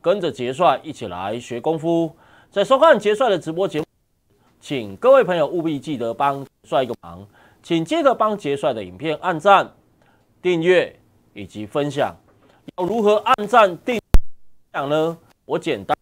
跟着杰帅一起来学功夫，在收看杰帅的直播节目，请各位朋友务必记得帮帅一个忙，请记得帮杰帅的影片按赞、订阅以及分享。要如何按赞、订、享呢？我简单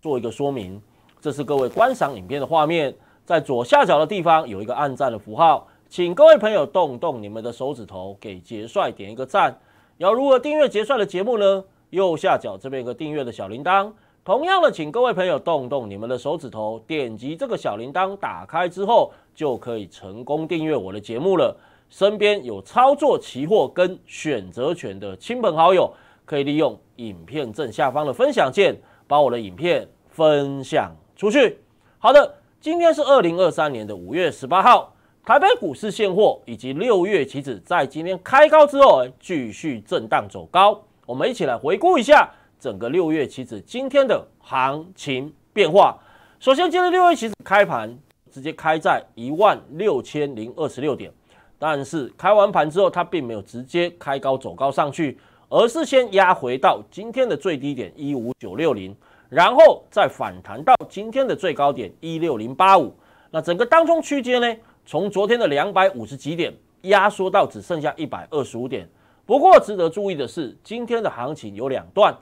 做一个说明，这是各位观赏影片的画面，在左下角的地方有一个按赞的符号，请各位朋友动动你们的手指头，给杰帅点一个赞。要如何订阅杰帅的节目呢？右下角这边有个订阅的小铃铛，同样的，请各位朋友动动你们的手指头，点击这个小铃铛，打开之后就可以成功订阅我的节目了。身边有操作期货跟选择权的亲朋好友，可以利用影片正下方的分享键，把我的影片分享出去。好的，今天是二零二三年的五月十八号，台北股市现货以及六月期指在今天开高之后，继续震荡走高。我们一起来回顾一下整个六月期指今天的行情变化。首先，今日六月期指开盘直接开在一万六千零二十六点，但是开完盘之后，它并没有直接开高走高上去，而是先压回到今天的最低点一五九六零，然后再反弹到今天的最高点一六零八五。那整个当中区间呢，从昨天的两百五十几点压缩到只剩下一百二十五点。不过值得注意的是，今天的行情有两段，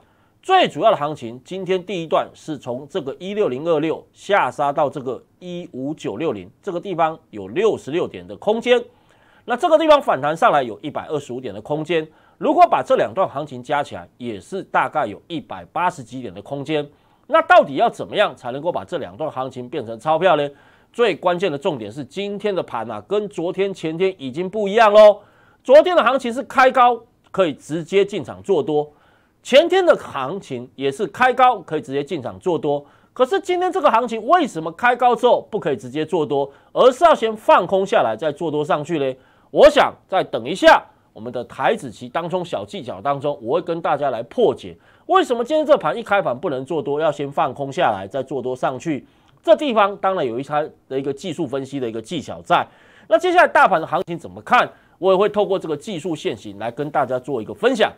最主要的行情今天第一段是从这个一六零二六下杀到这个一五九六零，这个地方有六十六点的空间，那这个地方反弹上来有一百二十五点的空间，如果把这两段行情加起来，也是大概有一百八十几点的空间。那到底要怎么样才能够把这两段行情变成钞票呢？最关键的重点是今天的盘啊，跟昨天前天已经不一样喽。昨天的行情是开高可以直接进场做多，前天的行情也是开高可以直接进场做多。可是今天这个行情为什么开高之后不可以直接做多，而是要先放空下来再做多上去呢？我想在等一下我们的台子棋当中小技巧当中，我会跟大家来破解为什么今天这盘一开盘不能做多，要先放空下来再做多上去。这地方当然有一它的一个技术分析的一个技巧在。那接下来大盘的行情怎么看？我也会透过这个技术线型来跟大家做一个分享。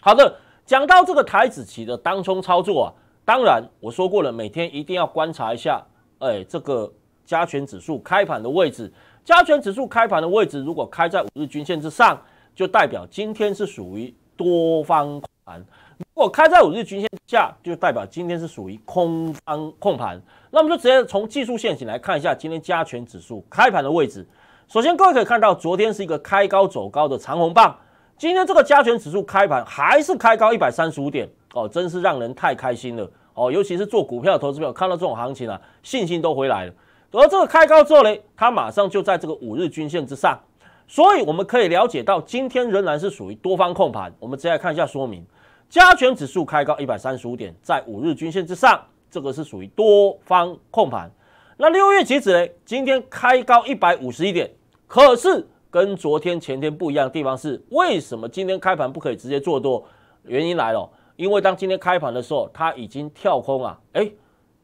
好的，讲到这个台子期的当冲操作啊，当然我说过了，每天一定要观察一下，哎，这个加权指数开盘的位置，加权指数开盘的位置，如果开在五日均线之上，就代表今天是属于多方盘；如果开在五日均线下，就代表今天是属于空方控盘。那么就直接从技术线型来看一下今天加权指数开盘的位置。首先，各位可以看到，昨天是一个开高走高的长红棒。今天这个加权指数开盘还是开高一百三十五点哦，真是让人太开心了哦！尤其是做股票的投资友看到这种行情啊，信心都回来了。而这个开高之后呢，它马上就在这个五日均线之上，所以我们可以了解到，今天仍然是属于多方控盘。我们接下来看一下说明：加权指数开高一百三十五点，在五日均线之上，这个是属于多方控盘。那六月截止呢，今天开高一百五十一点。可是跟昨天前天不一样的地方是，为什么今天开盘不可以直接做多？原因来了，因为当今天开盘的时候，它已经跳空啊，哎，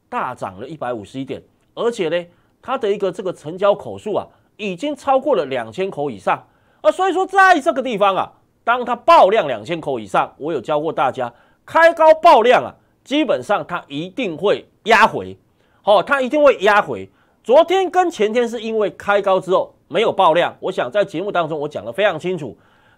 大涨了一百五十一点，而且呢，它的一个这个成交口数啊，已经超过了两千口以上啊。所以说，在这个地方啊，当它爆量两千口以上，我有教过大家，开高爆量啊，基本上它一定会压回，好，它一定会压回。昨天跟前天是因为开高之后。没有爆量，我想在节目当中我讲的非常清楚，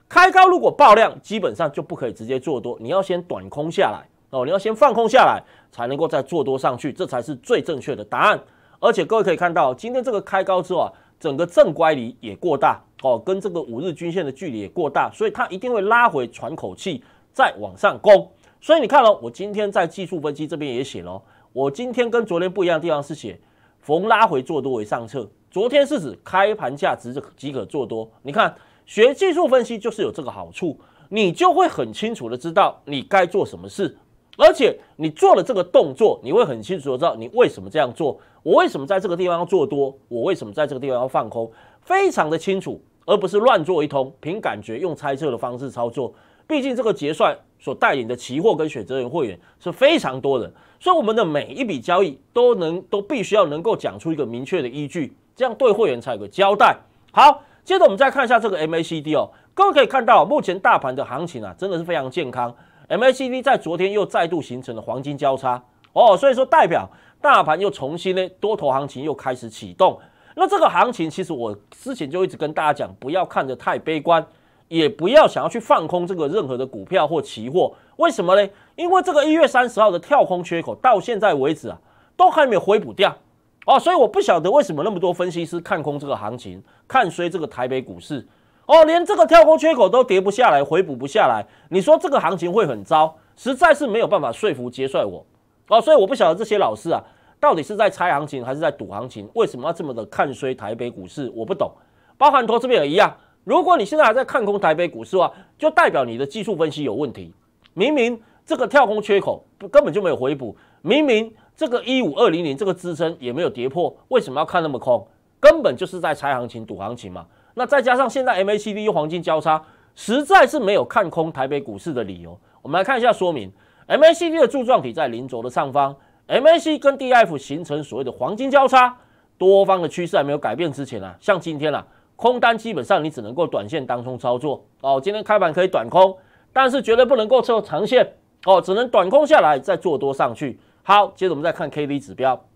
开高如果爆量，基本上就不可以直接做多，你要先短空下来哦，你要先放空下来，才能够再做多上去，这才是最正确的答案。而且各位可以看到，今天这个开高之后啊，整个正乖离也过大哦，跟这个五日均线的距离也过大，所以它一定会拉回喘口气，再往上攻。所以你看哦，我今天在技术分析这边也写了，我今天跟昨天不一样的地方是写逢拉回做多为上策。昨天是指开盘价值即可做多。你看，学技术分析就是有这个好处，你就会很清楚的知道你该做什么事，而且你做了这个动作，你会很清楚的知道你为什么这样做。我为什么在这个地方要做多？我为什么在这个地方要放空？非常的清楚，而不是乱做一通，凭感觉用猜测的方式操作。毕竟这个结算所带领的期货跟选择人会员是非常多人，所以我们的每一笔交易都能都必须要能够讲出一个明确的依据。这样对会员才有个交代。好，接着我们再看一下这个 MACD 哦，各位可以看到，目前大盘的行情啊，真的是非常健康。MACD 在昨天又再度形成了黄金交叉哦，所以说代表大盘又重新呢多头行情又开始启动。那这个行情其实我之前就一直跟大家讲，不要看得太悲观，也不要想要去放空这个任何的股票或期货。为什么呢？因为这个一月三十号的跳空缺口到现在为止啊，都还没有回补掉。哦，所以我不晓得为什么那么多分析师看空这个行情，看衰这个台北股市。哦，连这个跳空缺口都跌不下来，回补不下来。你说这个行情会很糟，实在是没有办法说服接帅我。哦，所以我不晓得这些老师啊，到底是在猜行情还是在赌行情？为什么要这么的看衰台北股市？我不懂。包含托这边也一样。如果你现在还在看空台北股市的话，就代表你的技术分析有问题。明明这个跳空缺口根本就没有回补，明明。这个一五二零零这个支撑也没有跌破，为什么要看那么空？根本就是在猜行情、赌行情嘛。那再加上现在 MACD 与黄金交叉，实在是没有看空台北股市的理由。我们来看一下说明：MACD 的柱状体在零轴的上方，MAC 跟 DF 形成所谓的黄金交叉，多方的趋势还没有改变之前啊，像今天啊，空单基本上你只能够短线当中操作哦。今天开盘可以短空，但是绝对不能够做长线哦，只能短空下来再做多上去。好，接着我们再看 K D 指标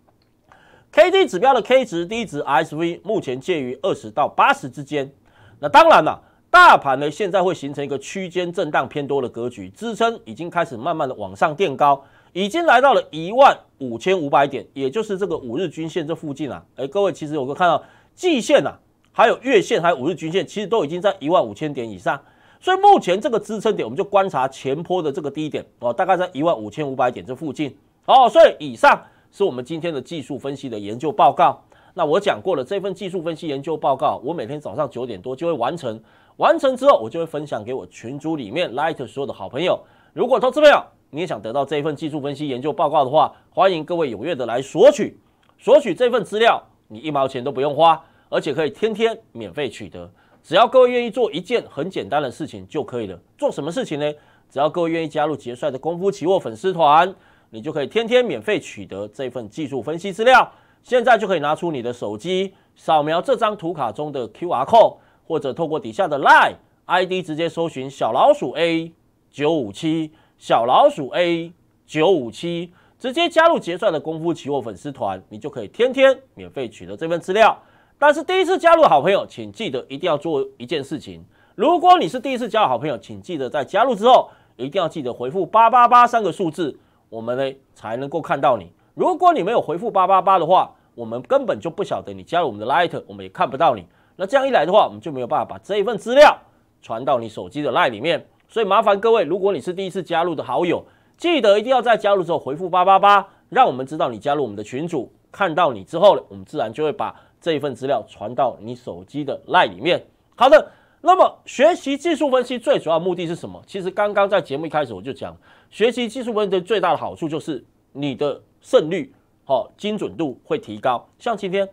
，K D 指标的 K 值、低值、S V 目前介于二十到八十之间。那当然了，大盘呢现在会形成一个区间震荡偏多的格局，支撑已经开始慢慢的往上垫高，已经来到了一万五千五百点，也就是这个五日均线这附近啊。哎，各位其实我有看到季线啊，还有月线，还有五日均线，其实都已经在一万五千点以上。所以目前这个支撑点，我们就观察前坡的这个低点，哦，大概在一万五千五百点这附近。哦，所以以上是我们今天的技术分析的研究报告。那我讲过了，这份技术分析研究报告，我每天早上九点多就会完成。完成之后，我就会分享给我群组里面 light 所有的好朋友。如果投资朋友你也想得到这份技术分析研究报告的话，欢迎各位踊跃的来索取。索取这份资料，你一毛钱都不用花，而且可以天天免费取得。只要各位愿意做一件很简单的事情就可以了。做什么事情呢？只要各位愿意加入杰帅的功夫期货粉丝团。你就可以天天免费取得这份技术分析资料。现在就可以拿出你的手机，扫描这张图卡中的 Q R code，或者透过底下的 Line ID 直接搜寻小老鼠 A 九五七，小老鼠 A 九五七，直接加入结算的功夫期货粉丝团，你就可以天天免费取得这份资料。但是第一次加入的好朋友，请记得一定要做一件事情。如果你是第一次加好朋友，请记得在加入之后，一定要记得回复八八八三个数字。我们呢才能够看到你。如果你没有回复八八八的话，我们根本就不晓得你加入我们的 h 特，我们也看不到你。那这样一来的话，我们就没有办法把这一份资料传到你手机的赖里面。所以麻烦各位，如果你是第一次加入的好友，记得一定要在加入之后回复八八八，让我们知道你加入我们的群组。看到你之后呢，我们自然就会把这一份资料传到你手机的赖里面。好的。那么学习技术分析最主要目的是什么？其实刚刚在节目一开始我就讲，学习技术分析最大的好处就是你的胜率、好，精准度会提高。像今天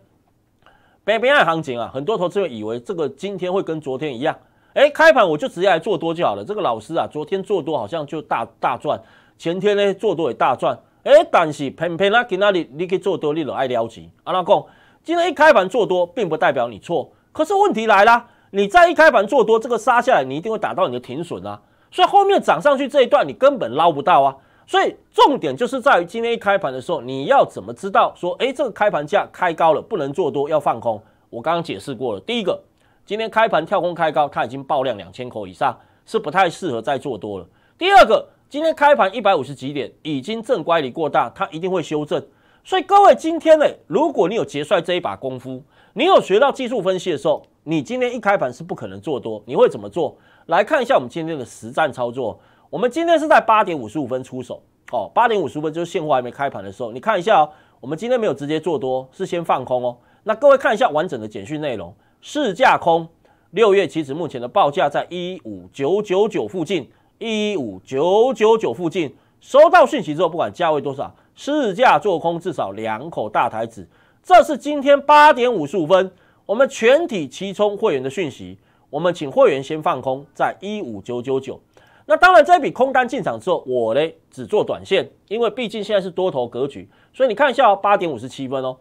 北边岸行情啊，很多投资人以为这个今天会跟昨天一样，哎，开盘我就直接做多就好了。这个老师啊，昨天做多好像就大大赚，前天呢做多也大赚，哎，但是偏偏那给那里你可以做多，你老爱撩级啊，拉公，今天一开盘做多并不代表你错，可是问题来了。你再一开盘做多，这个杀下来，你一定会打到你的停损啊，所以后面涨上去这一段你根本捞不到啊，所以重点就是在于今天一开盘的时候，你要怎么知道说，哎，这个开盘价开高了，不能做多，要放空。我刚刚解释过了，第一个，今天开盘跳空开高，它已经爆量两千口以上，是不太适合再做多了。第二个，今天开盘一百五十几点，已经正乖离过大，它一定会修正。所以各位今天呢，如果你有结算这一把功夫，你有学到技术分析的时候。你今天一开盘是不可能做多，你会怎么做？来看一下我们今天的实战操作。我们今天是在八点五十五分出手，哦，八点五十五分就是现货还没开盘的时候。你看一下哦，我们今天没有直接做多，是先放空哦。那各位看一下完整的简讯内容：市价空，六月期指目前的报价在一五九九九附近，一五九九九附近。收到讯息之后，不管价位多少，市价做空至少两口大台子。这是今天八点五十五分。我们全体齐充会员的讯息，我们请会员先放空在一五九九九。那当然，这笔空单进场之后，我嘞只做短线，因为毕竟现在是多头格局。所以你看一下哦，八点五十七分哦，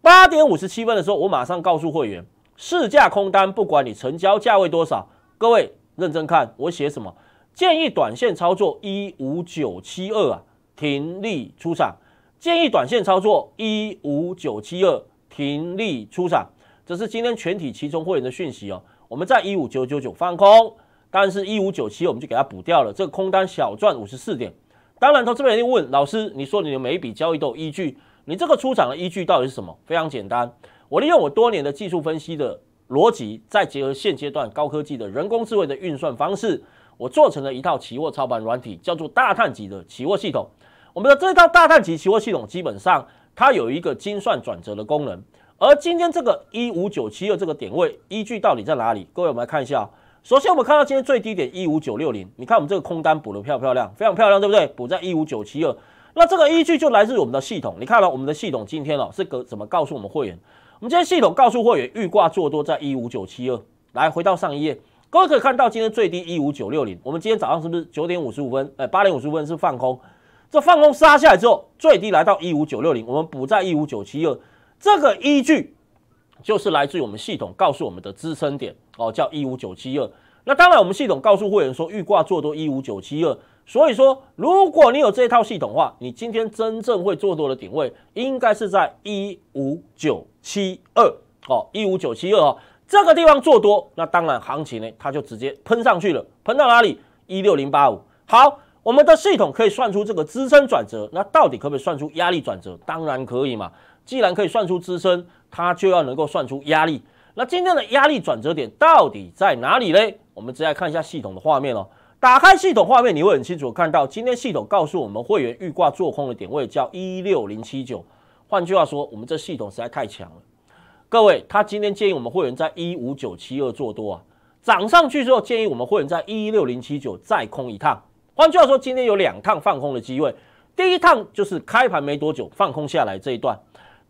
八点五十七分的时候，我马上告诉会员市价空单，不管你成交价位多少，各位认真看我写什么，建议短线操作一五九七二啊，停利出场。建议短线操作一五九七二，停利出场。这是今天全体期中会员的讯息哦。我们在一五九九九放空，但是一五九七我们就给它补掉了，这个空单小赚五十四点。当然，从这边又问老师，你说你的每一笔交易都有依据，你这个出场的依据到底是什么？非常简单，我利用我多年的技术分析的逻辑，再结合现阶段高科技的人工智慧的运算方式，我做成了一套期卧操盘软体，叫做大碳级的期卧系统。我们的这套大碳级期卧系统，基本上它有一个精算转折的功能。而今天这个一五九七二这个点位依据到底在哪里？各位我们来看一下。首先我们看到今天最低点一五九六零，你看我们这个空单补的漂不漂亮？非常漂亮，对不对？补在一五九七二，那这个依据就来自我们的系统。你看了我们的系统今天哦是个怎么告诉我们会员？我们今天系统告诉会员预挂做多在一五九七二。来回到上一页，各位可以看到今天最低一五九六零。我们今天早上是不是九点五十五分？哎，八点五十五分是放空，这放空杀下来之后最低来到一五九六零，我们补在一五九七二。这个依据就是来自于我们系统告诉我们的支撑点哦，叫一五九七二。那当然，我们系统告诉会员说预挂做多一五九七二。所以说，如果你有这一套系统的话，你今天真正会做多的点位应该是在一五九七二哦，一五九七二哦，这个地方做多，那当然行情呢，它就直接喷上去了，喷到哪里？一六零八五。好。我们的系统可以算出这个支撑转折，那到底可不可以算出压力转折？当然可以嘛！既然可以算出支撑，它就要能够算出压力。那今天的压力转折点到底在哪里嘞？我们直接来看一下系统的画面哦。打开系统画面，你会很清楚看到，今天系统告诉我们会员预挂做空的点位叫一六零七九。换句话说，我们这系统实在太强了。各位，他今天建议我们会员在一五九七二做多啊，涨上去之后建议我们会员在一六零七九再空一趟。换句话说，今天有两趟放空的机会。第一趟就是开盘没多久放空下来这一段，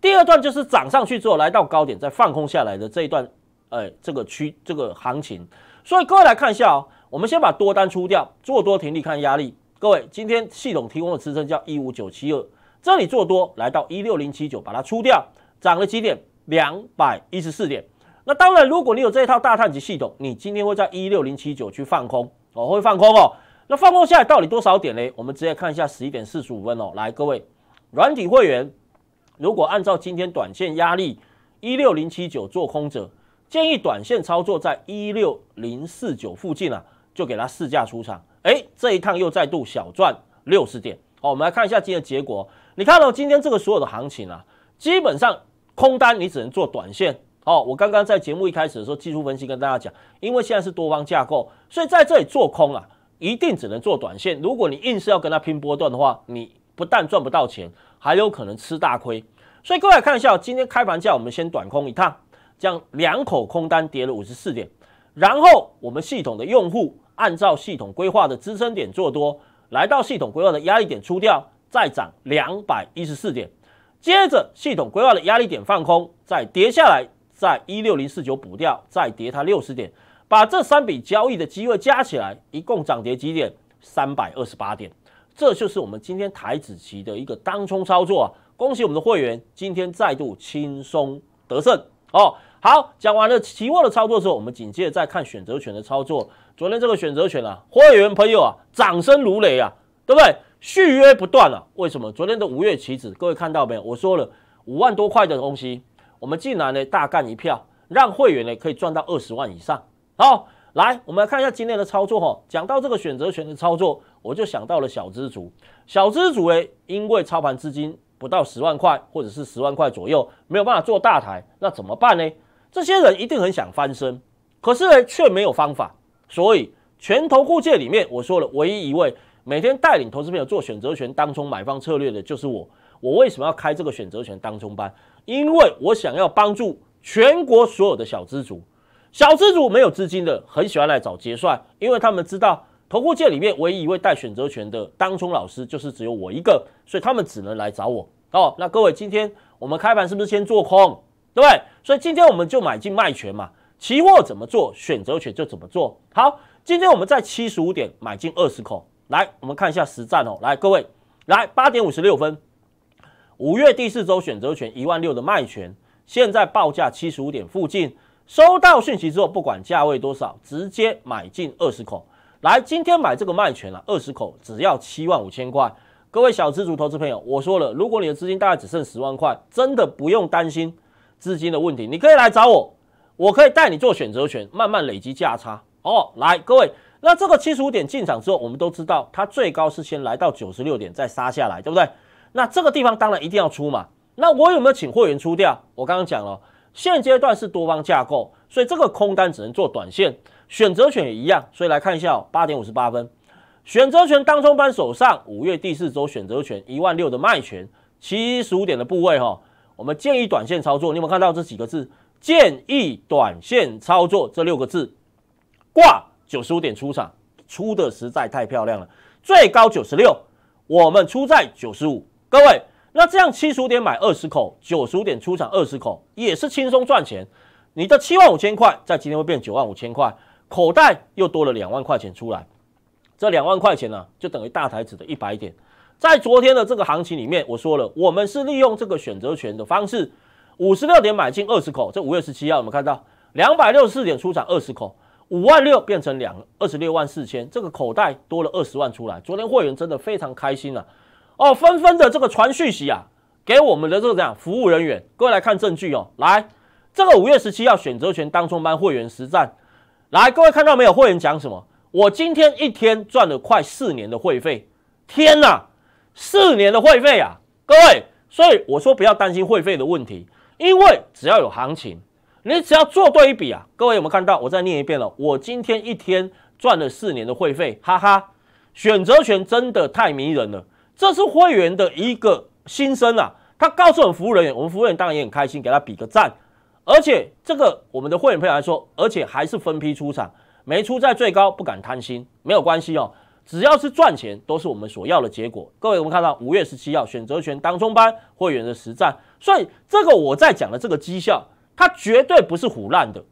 第二段就是涨上去之后来到高点再放空下来的这一段。哎，这个区这个行情，所以各位来看一下哦。我们先把多单出掉，做多停利看压力。各位，今天系统提供的支撑叫一五九七二，这里做多来到一六零七九，把它出掉，涨了几点？两百一十四点。那当然，如果你有这一套大探底系统，你今天会在一六零七九去放空哦，会放空哦。那放空下来到底多少点呢？我们直接看一下十一点四十五分哦。来，各位软体会员，如果按照今天短线压力一六零七九做空者，建议短线操作在一六零四九附近啊，就给它试价出场。哎，这一趟又再度小赚六十点。好，我们来看一下今天的结果。你看到今天这个所有的行情啊，基本上空单你只能做短线。哦，我刚刚在节目一开始的时候技术分析跟大家讲，因为现在是多方架构，所以在这里做空啊。一定只能做短线。如果你硬是要跟他拼波段的话，你不但赚不到钱，还有可能吃大亏。所以各位看一下，今天开盘价，我们先短空一趟，将两口空单跌了五十四点。然后我们系统的用户按照系统规划的支撑点做多，来到系统规划的压力点出掉，再涨两百一十四点。接着系统规划的压力点放空，再跌下来，在一六零四九补掉，再跌它六十点。把这三笔交易的机会加起来，一共涨跌几点？三百二十八点。这就是我们今天台子期的一个当冲操作啊！恭喜我们的会员今天再度轻松得胜哦。好，讲完了期货的操作之后，我们紧接着再看选择权的操作。昨天这个选择权啊，会员朋友啊，掌声如雷啊，对不对？续约不断啊。为什么？昨天的五月棋子，各位看到没有？我说了，五万多块的东西，我们竟然呢，大干一票，让会员呢可以赚到二十万以上。好，来，我们来看一下今天的操作哈。讲到这个选择权的操作，我就想到了小资族。小资族哎，因为操盘资金不到十万块，或者是十万块左右，没有办法做大台，那怎么办呢？这些人一定很想翻身，可是呢，却没有方法。所以，全投顾界里面，我说了，唯一一位每天带领投资朋友做选择权当中买方策略的就是我。我为什么要开这个选择权当中班？因为我想要帮助全国所有的小资族。小资主没有资金的，很喜欢来找结算，因为他们知道投顾界里面唯一一位带选择权的当中老师就是只有我一个，所以他们只能来找我哦。那各位，今天我们开盘是不是先做空，对不对？所以今天我们就买进卖权嘛，期货怎么做选择权就怎么做。好，今天我们在七十五点买进二十口，来，我们看一下实战哦。来，各位，来八点五十六分，五月第四周选择权一万六的卖权，现在报价七十五点附近。收到讯息之后，不管价位多少，直接买进二十口。来，今天买这个卖权了，二十口只要七万五千块。各位小资族投资朋友，我说了，如果你的资金大概只剩十万块，真的不用担心资金的问题，你可以来找我，我可以带你做选择权，慢慢累积价差哦。来，各位，那这个七十五点进场之后，我们都知道它最高是先来到九十六点再杀下来，对不对？那这个地方当然一定要出嘛。那我有没有请货源出掉？我刚刚讲了。现阶段是多方架构，所以这个空单只能做短线。选择权也一样，所以来看一下哦。八点五十八分，选择权当中班手上五月第四周选择权一万六的卖权，七十五点的部位哈。我们建议短线操作，你有没有看到这几个字？建议短线操作这六个字。挂九十五点出场，出的实在太漂亮了，最高九十六，我们出在九十五。各位。那这样七十五点买二十口，九十五点出厂二十口也是轻松赚钱。你的七万五千块在今天会变九万五千块，口袋又多了两万块钱出来。这两万块钱呢，就等于大台子的一百点。在昨天的这个行情里面，我说了，我们是利用这个选择权的方式，五十六点买进二十口。这五月十七号我们看到两百六十四点出厂二十口，五万六变成两二十六万四千，这个口袋多了二十万出来。昨天会员真的非常开心了。哦，纷纷的这个传讯息啊，给我们的这个怎样服务人员？各位来看证据哦，来，这个五月十七要选择权当冲班会员实战，来，各位看到没有？会员讲什么？我今天一天赚了快四年的会费！天哪，四年的会费啊，各位，所以我说不要担心会费的问题，因为只要有行情，你只要做对一笔啊，各位有没有看到？我再念一遍了，我今天一天赚了四年的会费，哈哈，选择权真的太迷人了。这是会员的一个心声啊，他告诉我们服务人员，我们服务人员当然也很开心，给他比个赞。而且这个我们的会员朋友来说，而且还是分批出场，没出在最高，不敢贪心，没有关系哦。只要是赚钱，都是我们所要的结果。各位，我们看到五月十七号选择权当中班会员的实战，所以这个我在讲的这个绩效，它绝对不是胡乱的，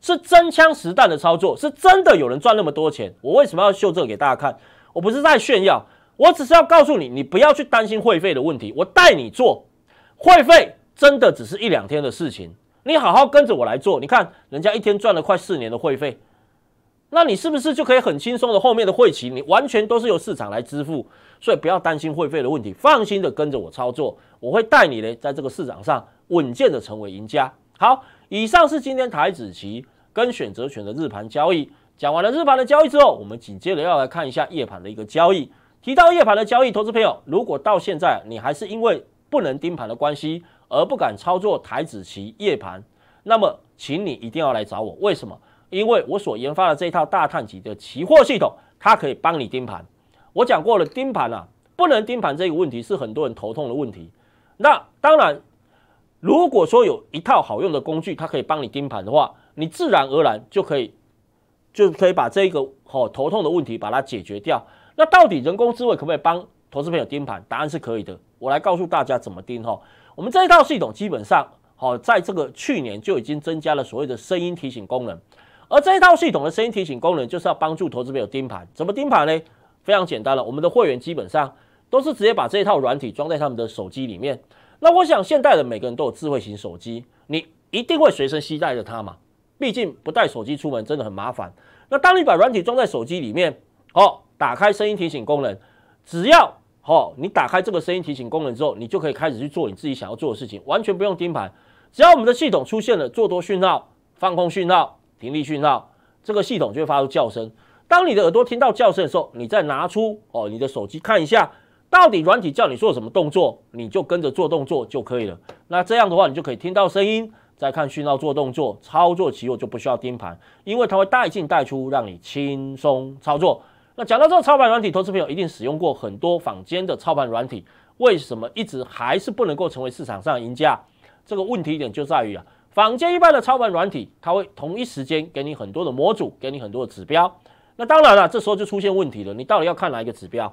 是真枪实弹的操作，是真的有人赚那么多钱。我为什么要秀这个给大家看？我不是在炫耀。我只是要告诉你，你不要去担心会费的问题，我带你做，会费真的只是一两天的事情。你好好跟着我来做，你看人家一天赚了快四年的会费，那你是不是就可以很轻松的后面的会期？你完全都是由市场来支付，所以不要担心会费的问题，放心的跟着我操作，我会带你呢在这个市场上稳健的成为赢家。好，以上是今天台子棋跟选择权的日盘交易。讲完了日盘的交易之后，我们紧接着要来看一下夜盘的一个交易。提到夜盘的交易，投资朋友，如果到现在你还是因为不能盯盘的关系而不敢操作台子期夜盘，那么请你一定要来找我。为什么？因为我所研发的这一套大探级的期货系统，它可以帮你盯盘。我讲过了，盯盘啊，不能盯盘这个问题，是很多人头痛的问题。那当然，如果说有一套好用的工具，它可以帮你盯盘的话，你自然而然就可以，就可以把这个好头痛的问题把它解决掉。那到底人工智慧可不可以帮投资朋友盯盘？答案是可以的。我来告诉大家怎么盯哈。我们这一套系统基本上，好，在这个去年就已经增加了所谓的声音提醒功能。而这一套系统的声音提醒功能，就是要帮助投资朋友盯盘。怎么盯盘呢？非常简单了。我们的会员基本上都是直接把这一套软体装在他们的手机里面。那我想现代的每个人都有智慧型手机，你一定会随身携带着它嘛？毕竟不带手机出门真的很麻烦。那当你把软体装在手机里面，好。打开声音提醒功能，只要哦你打开这个声音提醒功能之后，你就可以开始去做你自己想要做的事情，完全不用盯盘。只要我们的系统出现了做多讯号、放空讯号、停利讯号，这个系统就会发出叫声。当你的耳朵听到叫声的时候，你再拿出哦你的手机看一下，到底软体叫你做什么动作，你就跟着做动作就可以了。那这样的话，你就可以听到声音，再看讯号做动作，操作起落就不需要盯盘，因为它会带进带出，让你轻松操作。那讲到这个操盘软体，投资朋友一定使用过很多坊间的操盘软体，为什么一直还是不能够成为市场上赢家？这个问题点就在于啊，坊间一般的操盘软体，它会同一时间给你很多的模组，给你很多的指标。那当然了，这时候就出现问题了。你到底要看哪一个指标？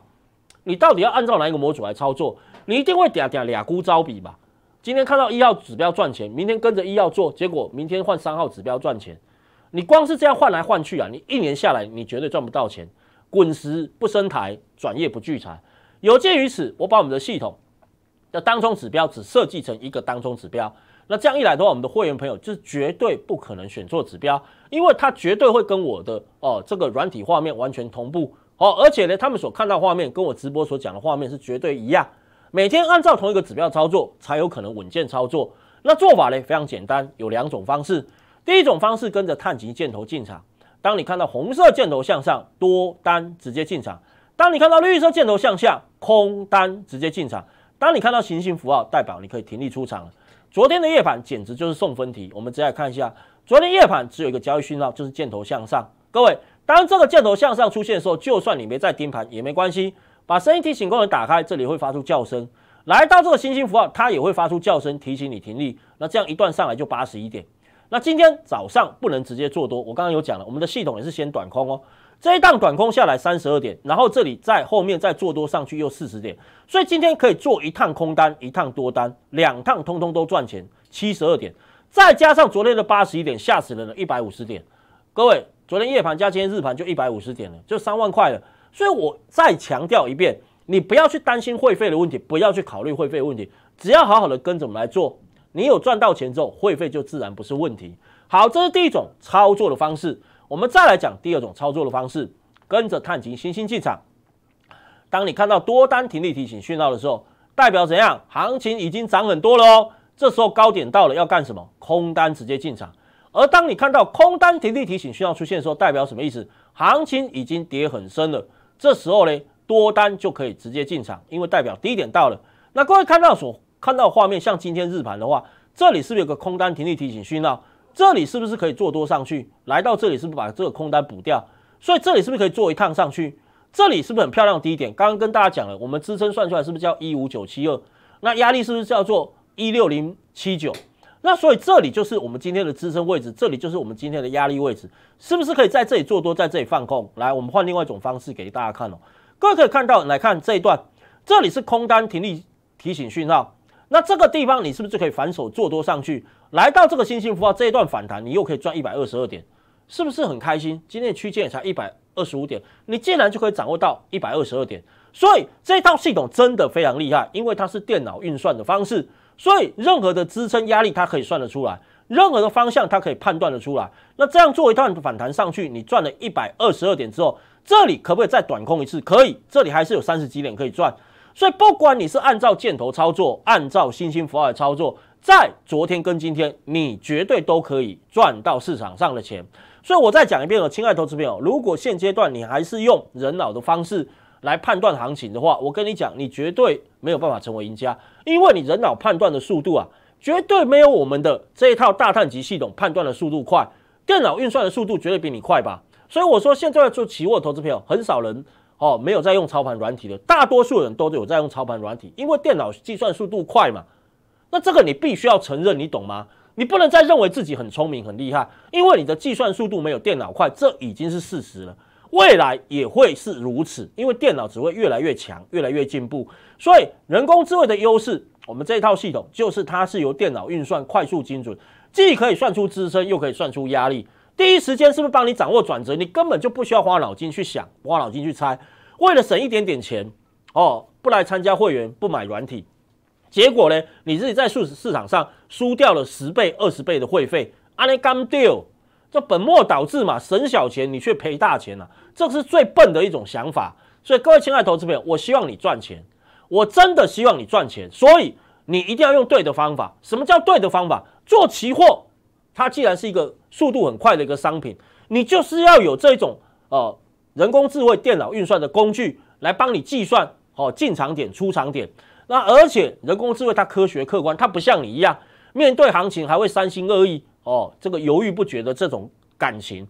你到底要按照哪一个模组来操作？你一定会点点俩孤招比吧？今天看到一号指标赚钱，明天跟着一号做，结果明天换三号指标赚钱。你光是这样换来换去啊，你一年下来你绝对赚不到钱。滚石不升台，转业不聚财。有鉴于此，我把我们的系统的当中指标只设计成一个当中指标。那这样一来的话，我们的会员朋友就绝对不可能选错指标，因为他绝对会跟我的哦这个软体画面完全同步哦，而且呢，他们所看到画面跟我直播所讲的画面是绝对一样。每天按照同一个指标操作，才有可能稳健操作。那做法呢非常简单，有两种方式。第一种方式，跟着探级箭头进场。当你看到红色箭头向上，多单直接进场；当你看到绿色箭头向下，空单直接进场；当你看到行星符号，代表你可以停利出场了。昨天的夜盘简直就是送分题，我们直接来看一下，昨天夜盘只有一个交易讯号，就是箭头向上。各位，当这个箭头向上出现的时候，就算你没在盯盘也没关系，把声音提醒功能打开，这里会发出叫声。来到这个星星符号，它也会发出叫声提醒你停利。那这样一段上来就八十一点。那今天早上不能直接做多，我刚刚有讲了，我们的系统也是先短空哦。这一档短空下来三十二点，然后这里在后面再做多上去又四十点，所以今天可以做一趟空单，一趟多单，两趟通通都赚钱，七十二点，再加上昨天的八十一点，吓死人了，一百五十点。各位，昨天夜盘加今天日盘就一百五十点了，就三万块了。所以我再强调一遍，你不要去担心会费的问题，不要去考虑会费问题，只要好好的跟着我们来做。你有赚到钱之后，会费就自然不是问题。好，这是第一种操作的方式。我们再来讲第二种操作的方式，跟着探情星星进场。当你看到多单停利提醒讯号的时候，代表怎样？行情已经涨很多了哦。这时候高点到了，要干什么？空单直接进场。而当你看到空单停利提醒讯号出现的时候，代表什么意思？行情已经跌很深了。这时候呢，多单就可以直接进场，因为代表低点到了。那各位看到所？看到画面，像今天日盘的话，这里是不是有个空单停利提醒讯号？这里是不是可以做多上去？来到这里是不是把这个空单补掉？所以这里是不是可以做一趟上去？这里是不是很漂亮低点？刚刚跟大家讲了，我们支撑算出来是不是叫一五九七二？那压力是不是叫做一六零七九？那所以这里就是我们今天的支撑位置，这里就是我们今天的压力位置，是不是可以在这里做多，在这里放空？来，我们换另外一种方式给大家看哦。各位可以看到，来看这一段，这里是空单停利提醒讯号。那这个地方你是不是就可以反手做多上去？来到这个星星符号这一段反弹，你又可以赚一百二十二点，是不是很开心？今天的区间也才一百二十五点，你竟然就可以掌握到一百二十二点，所以这套系统真的非常厉害，因为它是电脑运算的方式，所以任何的支撑压力它可以算得出来，任何的方向它可以判断得出来。那这样做一段反弹上去，你赚了一百二十二点之后，这里可不可以再短空一次？可以，这里还是有三十几点可以赚。所以，不管你是按照箭头操作，按照星星符号操作，在昨天跟今天，你绝对都可以赚到市场上的钱。所以，我再讲一遍哦，亲爱的投资朋友，如果现阶段你还是用人脑的方式来判断行情的话，我跟你讲，你绝对没有办法成为赢家，因为你人脑判断的速度啊，绝对没有我们的这一套大碳级系统判断的速度快，电脑运算的速度绝对比你快吧。所以，我说现在做期货投资朋友，很少人。哦，没有在用操盘软体的，大多数人都有在用操盘软体，因为电脑计算速度快嘛。那这个你必须要承认，你懂吗？你不能再认为自己很聪明很厉害，因为你的计算速度没有电脑快，这已经是事实了，未来也会是如此，因为电脑只会越来越强，越来越进步。所以人工智慧的优势，我们这套系统就是它是由电脑运算快速精准，既可以算出支撑，又可以算出压力。第一时间是不是帮你掌握转折？你根本就不需要花脑筋去想，花脑筋去猜。为了省一点点钱，哦，不来参加会员，不买软体，结果呢，你自己在数字市场上输掉了十倍、二十倍的会费，阿内刚丢，这本末倒置嘛，省小钱你却赔大钱了，这是最笨的一种想法。所以各位亲爱的投资朋友，我希望你赚钱，我真的希望你赚钱，所以你一定要用对的方法。什么叫对的方法？做期货。它既然是一个速度很快的一个商品，你就是要有这种呃人工智慧电脑运算的工具来帮你计算哦进场点、出场点。那而且人工智慧它科学客观，它不像你一样面对行情还会三心二意哦，这个犹豫不决的这种感情。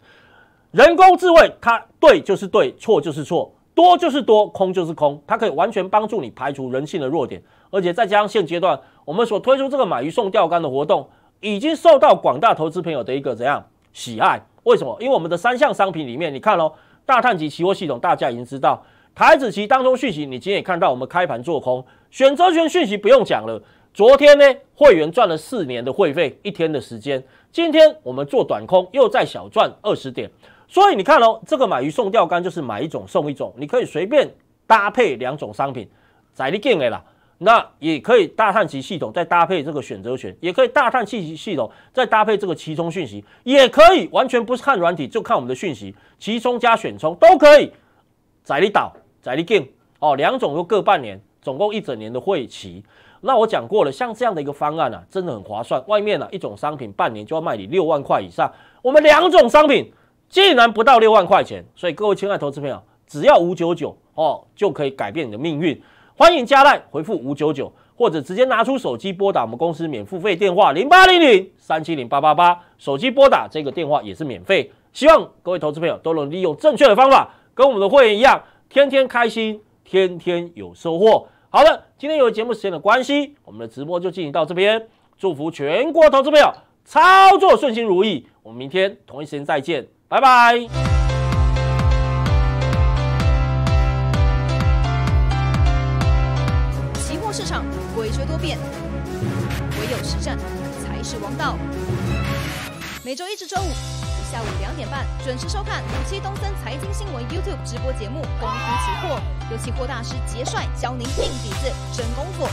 人工智慧它对就是对，错就是错，多就是多，空就是空，它可以完全帮助你排除人性的弱点。而且再加上现阶段我们所推出这个买鱼送钓竿的活动。已经受到广大投资朋友的一个怎样喜爱？为什么？因为我们的三项商品里面，你看喽，大碳级期货系统大家已经知道，台子期当中讯息，你今天也看到我们开盘做空选择权讯息不用讲了。昨天呢，会员赚了四年的会费一天的时间，今天我们做短空又再小赚二十点。所以你看喽，这个买鱼送钓竿就是买一种送一种，你可以随便搭配两种商品，在你建额了。那也可以大碳气系统再搭配这个选择权，也可以大碳气系统再搭配这个其中讯息，也可以完全不是看软体，就看我们的讯息其中加选充都可以，在里导在里进哦，两种都各半年，总共一整年的会期。那我讲过了，像这样的一个方案呢，真的很划算。外面呢一种商品半年就要卖你六万块以上，我们两种商品竟然不到六万块钱，所以各位亲爱的投资朋友，只要五九九哦，就可以改变你的命运。欢迎加赖回复五九九，或者直接拿出手机拨打我们公司免付费电话零八零零三七零八八八，手机拨打这个电话也是免费。希望各位投资朋友都能利用正确的方法，跟我们的会员一样，天天开心，天天有收获。好的，今天由于节目时间的关系，我们的直播就进行到这边。祝福全国投资朋友操作顺心如意。我们明天同一时间再见，拜拜。每周一至周五下午两点半准时收看五七东森财经新闻 YouTube 直播节目，公司期货由期货大师杰帅教您硬底子、真功夫。